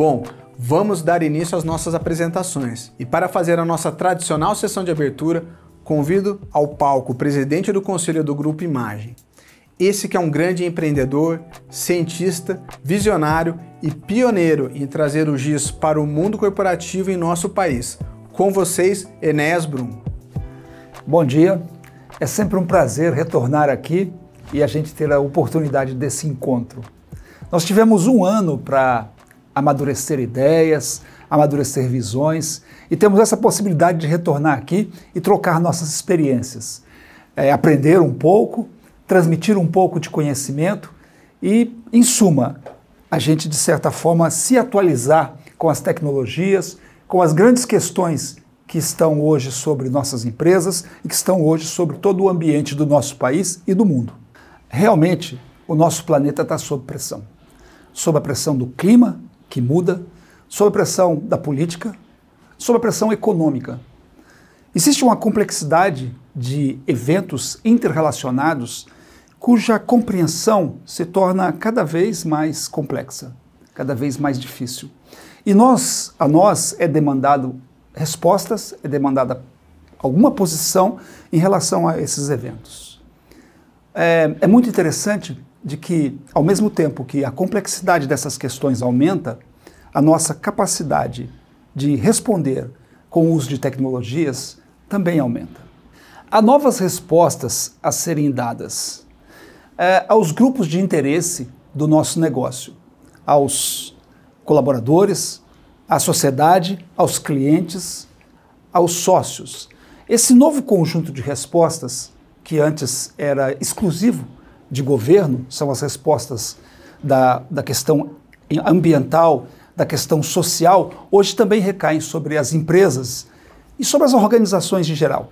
Bom, vamos dar início às nossas apresentações. E para fazer a nossa tradicional sessão de abertura, convido ao palco o presidente do conselho do Grupo Imagem. Esse que é um grande empreendedor, cientista, visionário e pioneiro em trazer o GIS para o mundo corporativo em nosso país. Com vocês, Enes Brum. Bom dia, é sempre um prazer retornar aqui e a gente ter a oportunidade desse encontro. Nós tivemos um ano para amadurecer ideias, amadurecer visões e temos essa possibilidade de retornar aqui e trocar nossas experiências, é, aprender um pouco, transmitir um pouco de conhecimento e, em suma, a gente de certa forma se atualizar com as tecnologias, com as grandes questões que estão hoje sobre nossas empresas e que estão hoje sobre todo o ambiente do nosso país e do mundo. Realmente, o nosso planeta está sob pressão. Sob a pressão do clima, que muda, sob a pressão da política, sob a pressão econômica. Existe uma complexidade de eventos interrelacionados cuja compreensão se torna cada vez mais complexa, cada vez mais difícil. E nós, a nós é demandado respostas, é demandada alguma posição em relação a esses eventos. É, é muito interessante de que, ao mesmo tempo que a complexidade dessas questões aumenta, a nossa capacidade de responder com o uso de tecnologias também aumenta. Há novas respostas a serem dadas é, aos grupos de interesse do nosso negócio, aos colaboradores, à sociedade, aos clientes, aos sócios. Esse novo conjunto de respostas, que antes era exclusivo de governo, são as respostas da, da questão ambiental, da questão social, hoje também recaem sobre as empresas e sobre as organizações em geral.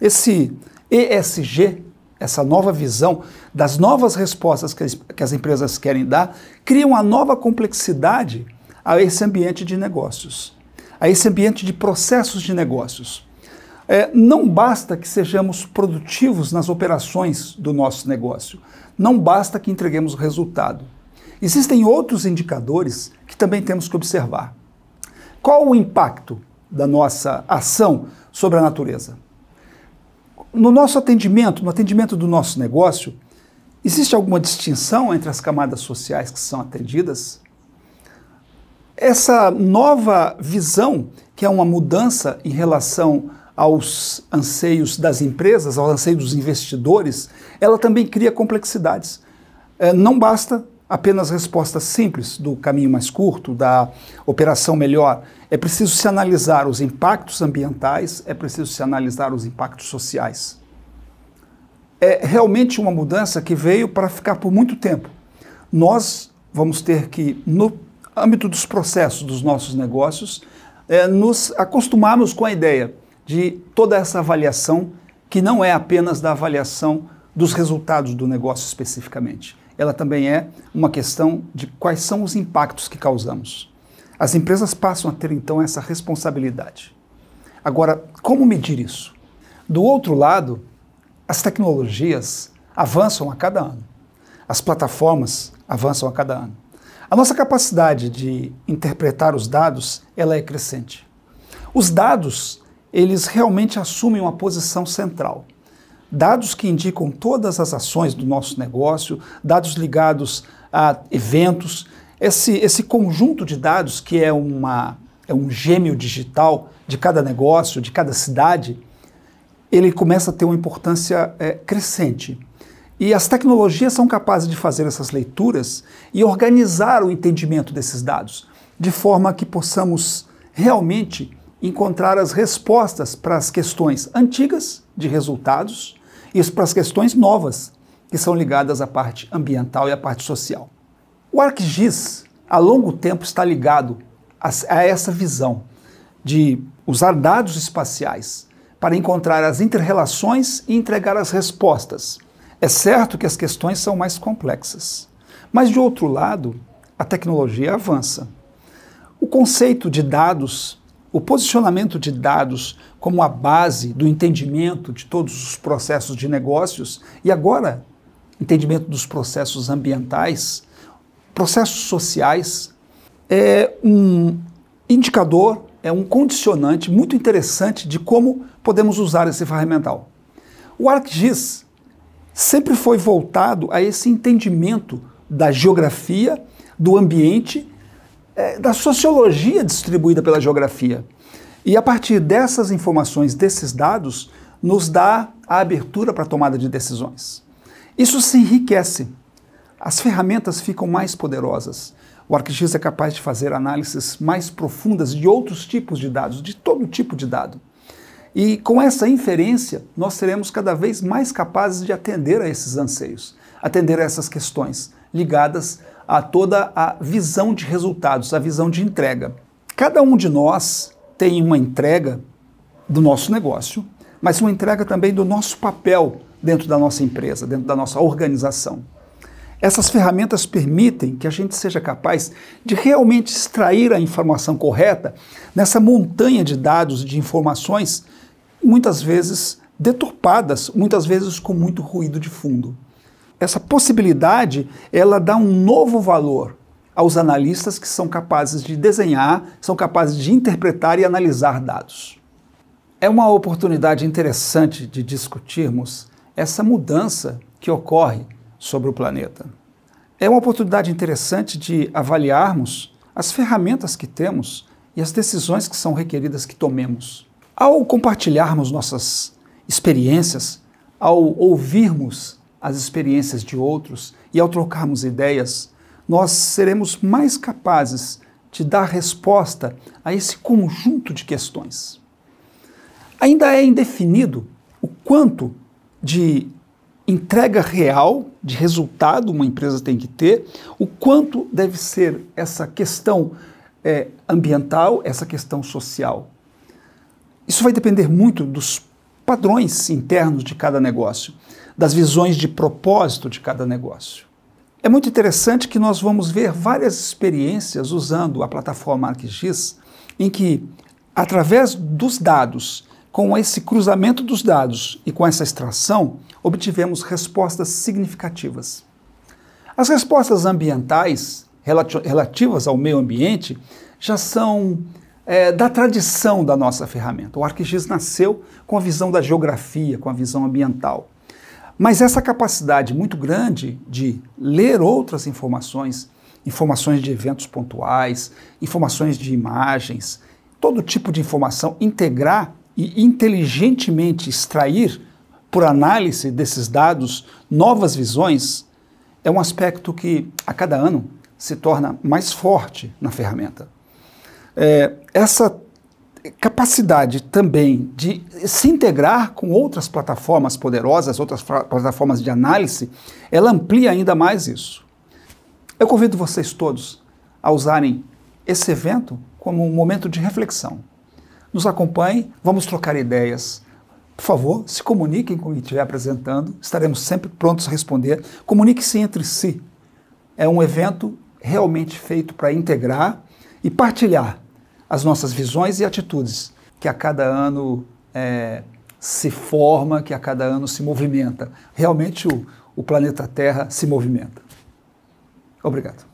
Esse ESG, essa nova visão das novas respostas que as, que as empresas querem dar, cria uma nova complexidade a esse ambiente de negócios, a esse ambiente de processos de negócios. É, não basta que sejamos produtivos nas operações do nosso negócio, não basta que entreguemos resultado. Existem outros indicadores que também temos que observar. Qual o impacto da nossa ação sobre a natureza? No nosso atendimento, no atendimento do nosso negócio, existe alguma distinção entre as camadas sociais que são atendidas? Essa nova visão, que é uma mudança em relação aos anseios das empresas, aos anseios dos investidores, ela também cria complexidades. É, não basta apenas respostas simples do caminho mais curto, da operação melhor. É preciso se analisar os impactos ambientais, é preciso se analisar os impactos sociais. É realmente uma mudança que veio para ficar por muito tempo. Nós vamos ter que, no âmbito dos processos dos nossos negócios, é, nos acostumarmos com a ideia de toda essa avaliação, que não é apenas da avaliação dos resultados do negócio especificamente. Ela também é uma questão de quais são os impactos que causamos. As empresas passam a ter então essa responsabilidade. Agora, como medir isso? Do outro lado, as tecnologias avançam a cada ano. As plataformas avançam a cada ano. A nossa capacidade de interpretar os dados, ela é crescente. Os dados eles realmente assumem uma posição central. Dados que indicam todas as ações do nosso negócio, dados ligados a eventos, esse, esse conjunto de dados que é, uma, é um gêmeo digital de cada negócio, de cada cidade, ele começa a ter uma importância é, crescente. E as tecnologias são capazes de fazer essas leituras e organizar o entendimento desses dados, de forma que possamos realmente encontrar as respostas para as questões antigas de resultados e para as questões novas que são ligadas à parte ambiental e à parte social. O ArcGIS, há longo tempo, está ligado a, a essa visão de usar dados espaciais para encontrar as interrelações e entregar as respostas. É certo que as questões são mais complexas, mas de outro lado, a tecnologia avança. O conceito de dados o posicionamento de dados como a base do entendimento de todos os processos de negócios e agora entendimento dos processos ambientais, processos sociais, é um indicador, é um condicionante muito interessante de como podemos usar esse ferramental. O ArcGIS sempre foi voltado a esse entendimento da geografia, do ambiente é, da sociologia distribuída pela geografia. E a partir dessas informações, desses dados, nos dá a abertura para a tomada de decisões. Isso se enriquece. As ferramentas ficam mais poderosas. O ArcGIS é capaz de fazer análises mais profundas de outros tipos de dados, de todo tipo de dado. E com essa inferência, nós seremos cada vez mais capazes de atender a esses anseios, atender a essas questões ligadas a toda a visão de resultados, a visão de entrega. Cada um de nós tem uma entrega do nosso negócio, mas uma entrega também do nosso papel dentro da nossa empresa, dentro da nossa organização. Essas ferramentas permitem que a gente seja capaz de realmente extrair a informação correta nessa montanha de dados, de informações, muitas vezes deturpadas, muitas vezes com muito ruído de fundo essa possibilidade, ela dá um novo valor aos analistas que são capazes de desenhar, são capazes de interpretar e analisar dados. É uma oportunidade interessante de discutirmos essa mudança que ocorre sobre o planeta. É uma oportunidade interessante de avaliarmos as ferramentas que temos e as decisões que são requeridas que tomemos. Ao compartilharmos nossas experiências, ao ouvirmos as experiências de outros e ao trocarmos ideias, nós seremos mais capazes de dar resposta a esse conjunto de questões. Ainda é indefinido o quanto de entrega real, de resultado, uma empresa tem que ter, o quanto deve ser essa questão é, ambiental, essa questão social. Isso vai depender muito dos padrões internos de cada negócio das visões de propósito de cada negócio. É muito interessante que nós vamos ver várias experiências usando a plataforma ArcGIS, em que, através dos dados, com esse cruzamento dos dados e com essa extração, obtivemos respostas significativas. As respostas ambientais relativas ao meio ambiente já são é, da tradição da nossa ferramenta. O ArcGIS nasceu com a visão da geografia, com a visão ambiental. Mas essa capacidade muito grande de ler outras informações, informações de eventos pontuais, informações de imagens, todo tipo de informação, integrar e inteligentemente extrair, por análise desses dados, novas visões, é um aspecto que a cada ano se torna mais forte na ferramenta. É, essa capacidade também de se integrar com outras plataformas poderosas, outras plataformas de análise, ela amplia ainda mais isso. Eu convido vocês todos a usarem esse evento como um momento de reflexão. Nos acompanhem, vamos trocar ideias. Por favor, se comuniquem com quem estiver apresentando, estaremos sempre prontos a responder. Comunique-se entre si. É um evento realmente feito para integrar e partilhar as nossas visões e atitudes, que a cada ano é, se forma, que a cada ano se movimenta. Realmente o, o planeta Terra se movimenta. Obrigado.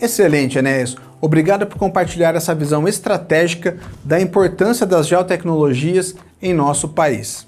Excelente, Enéas. Obrigado por compartilhar essa visão estratégica da importância das geotecnologias em nosso país.